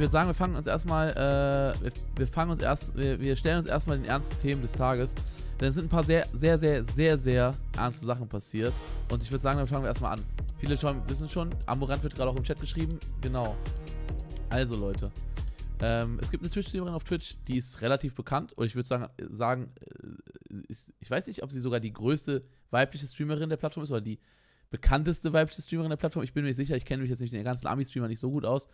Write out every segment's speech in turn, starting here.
Ich würde sagen, wir fangen uns erstmal, äh, wir, wir, fangen uns erst, wir, wir, stellen uns erstmal den ernsten Themen des Tages. Denn es sind ein paar sehr, sehr, sehr, sehr, sehr ernste Sachen passiert. Und ich würde sagen, dann fangen wir erstmal an. Viele schon, wissen schon, Amorant wird gerade auch im Chat geschrieben. Genau. Also Leute, ähm, es gibt eine Twitch-Streamerin auf Twitch, die ist relativ bekannt. Und ich würde sagen, äh, sagen ich, äh, ich weiß nicht, ob sie sogar die größte weibliche Streamerin der Plattform ist oder die bekannteste weibliche Streamerin der Plattform. Ich bin mir nicht sicher, ich kenne mich jetzt nicht den ganzen Ami-Streamer nicht so gut aus.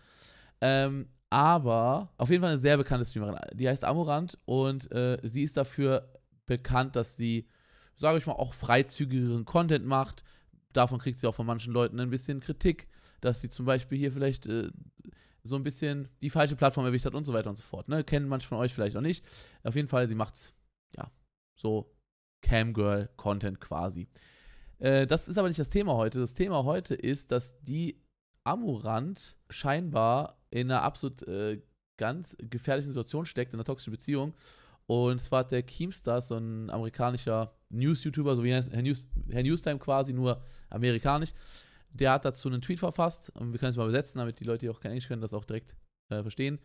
Ähm, aber auf jeden Fall eine sehr bekannte Streamerin. Die heißt Amorant und äh, sie ist dafür bekannt, dass sie, sage ich mal, auch freizügigeren Content macht. Davon kriegt sie auch von manchen Leuten ein bisschen Kritik, dass sie zum Beispiel hier vielleicht äh, so ein bisschen die falsche Plattform erwischt hat und so weiter und so fort. Ne? Kennen manche von euch vielleicht auch nicht. Auf jeden Fall, sie macht ja, so Camgirl-Content quasi. Äh, das ist aber nicht das Thema heute. Das Thema heute ist, dass die Amurant scheinbar in einer absolut äh, ganz gefährlichen Situation steckt, in einer toxischen Beziehung. Und zwar hat der Keemstar, so ein amerikanischer News-YouTuber, so wie Herr, News, Herr Newstime quasi, nur amerikanisch, der hat dazu einen Tweet verfasst. Und wir können es mal übersetzen, damit die Leute, die auch kein Englisch können, das auch direkt äh, verstehen.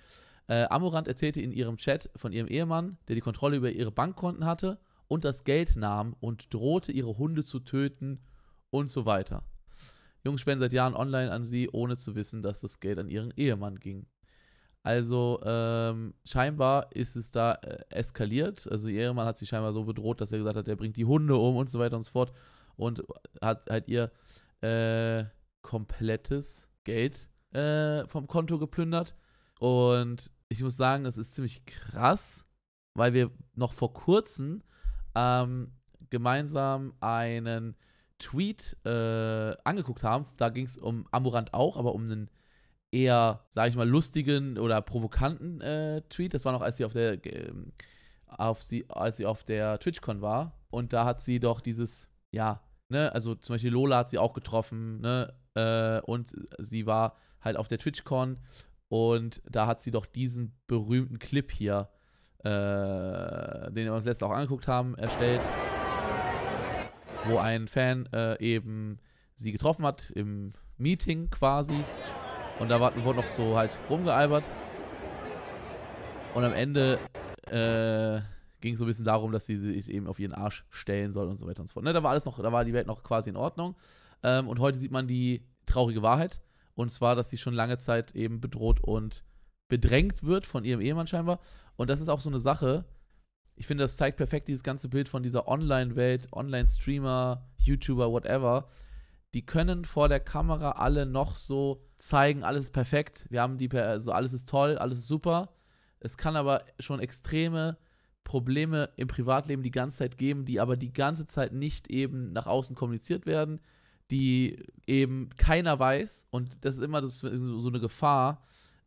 Äh, Amorant erzählte in ihrem Chat von ihrem Ehemann, der die Kontrolle über ihre Bankkonten hatte und das Geld nahm und drohte, ihre Hunde zu töten und so weiter. Jungs spenden seit Jahren online an sie, ohne zu wissen, dass das Geld an ihren Ehemann ging. Also ähm, scheinbar ist es da äh, eskaliert. Also ihr Ehemann hat sie scheinbar so bedroht, dass er gesagt hat, er bringt die Hunde um und so weiter und so fort. Und hat halt ihr äh, komplettes Geld äh, vom Konto geplündert. Und ich muss sagen, das ist ziemlich krass, weil wir noch vor kurzem ähm, gemeinsam einen Tweet äh, angeguckt haben, da ging es um Amorant auch, aber um einen eher, sage ich mal, lustigen oder provokanten äh, Tweet. Das war noch, als sie auf der, äh, auf sie, als sie auf der TwitchCon war. Und da hat sie doch dieses, ja, ne, also zum Beispiel Lola hat sie auch getroffen, ne, äh, und sie war halt auf der TwitchCon und da hat sie doch diesen berühmten Clip hier, äh, den wir uns letztes auch angeguckt haben, erstellt wo ein Fan äh, eben sie getroffen hat im Meeting quasi. Und da war, wurde noch so halt rumgealbert. Und am Ende äh, ging es so ein bisschen darum, dass sie sich eben auf ihren Arsch stellen soll und so weiter und so fort. Ne, da war alles noch, da war die Welt noch quasi in Ordnung. Ähm, und heute sieht man die traurige Wahrheit. Und zwar, dass sie schon lange Zeit eben bedroht und bedrängt wird von ihrem Ehemann scheinbar. Und das ist auch so eine Sache, ich finde, das zeigt perfekt dieses ganze Bild von dieser Online-Welt, Online-Streamer, YouTuber, whatever. Die können vor der Kamera alle noch so zeigen, alles ist perfekt, wir haben die, also alles ist toll, alles ist super. Es kann aber schon extreme Probleme im Privatleben die ganze Zeit geben, die aber die ganze Zeit nicht eben nach außen kommuniziert werden, die eben keiner weiß. Und das ist immer das so eine Gefahr,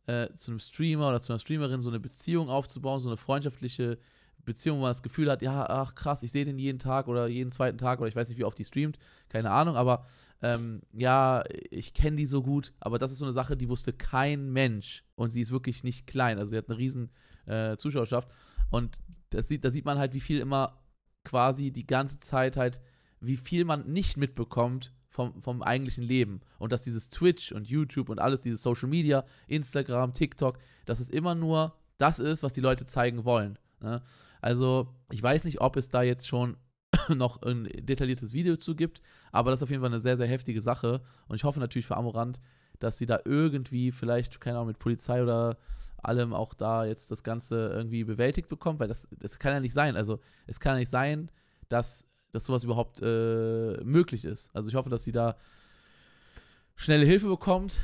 äh, zu einem Streamer oder zu einer Streamerin so eine Beziehung aufzubauen, so eine freundschaftliche Beziehung, wo man das Gefühl hat, ja, ach krass, ich sehe den jeden Tag oder jeden zweiten Tag oder ich weiß nicht, wie oft die streamt, keine Ahnung, aber ähm, ja, ich kenne die so gut, aber das ist so eine Sache, die wusste kein Mensch und sie ist wirklich nicht klein, also sie hat eine riesen äh, Zuschauerschaft und das sieht, da sieht man halt, wie viel immer quasi die ganze Zeit halt, wie viel man nicht mitbekommt vom, vom eigentlichen Leben und dass dieses Twitch und YouTube und alles, dieses Social Media, Instagram, TikTok, dass es immer nur das ist, was die Leute zeigen wollen Ne? Also, ich weiß nicht, ob es da jetzt schon noch ein detailliertes Video zu gibt, aber das ist auf jeden Fall eine sehr, sehr heftige Sache. Und ich hoffe natürlich für Amorant, dass sie da irgendwie vielleicht, keine Ahnung, mit Polizei oder allem auch da jetzt das Ganze irgendwie bewältigt bekommt, weil das, das kann ja nicht sein. Also, es kann ja nicht sein, dass, dass sowas überhaupt äh, möglich ist. Also, ich hoffe, dass sie da schnelle Hilfe bekommt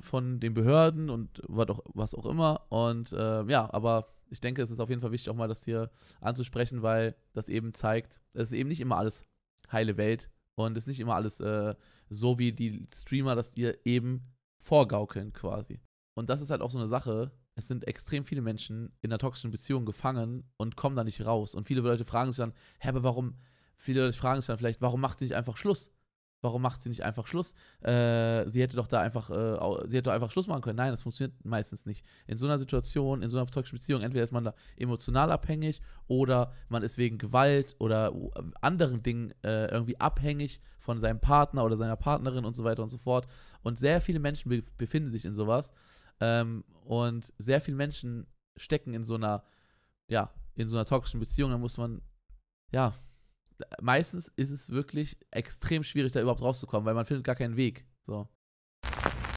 von den Behörden und was auch, was auch immer. Und äh, ja, aber ich denke, es ist auf jeden Fall wichtig, auch mal das hier anzusprechen, weil das eben zeigt, es ist eben nicht immer alles heile Welt und es ist nicht immer alles äh, so, wie die Streamer das dir eben vorgaukeln quasi. Und das ist halt auch so eine Sache. Es sind extrem viele Menschen in einer toxischen Beziehung gefangen und kommen da nicht raus. Und viele Leute fragen sich dann, hä, aber warum, viele Leute fragen sich dann vielleicht, warum macht sie nicht einfach Schluss? Warum macht sie nicht einfach Schluss? Äh, sie hätte doch da einfach, äh, sie hätte einfach Schluss machen können. Nein, das funktioniert meistens nicht. In so einer Situation, in so einer toxischen Beziehung, entweder ist man da emotional abhängig oder man ist wegen Gewalt oder anderen Dingen äh, irgendwie abhängig von seinem Partner oder seiner Partnerin und so weiter und so fort. Und sehr viele Menschen be befinden sich in sowas. Ähm, und sehr viele Menschen stecken in so einer, ja, in so einer toxischen Beziehung. Da muss man, ja, meistens ist es wirklich extrem schwierig, da überhaupt rauszukommen, weil man findet gar keinen Weg. So.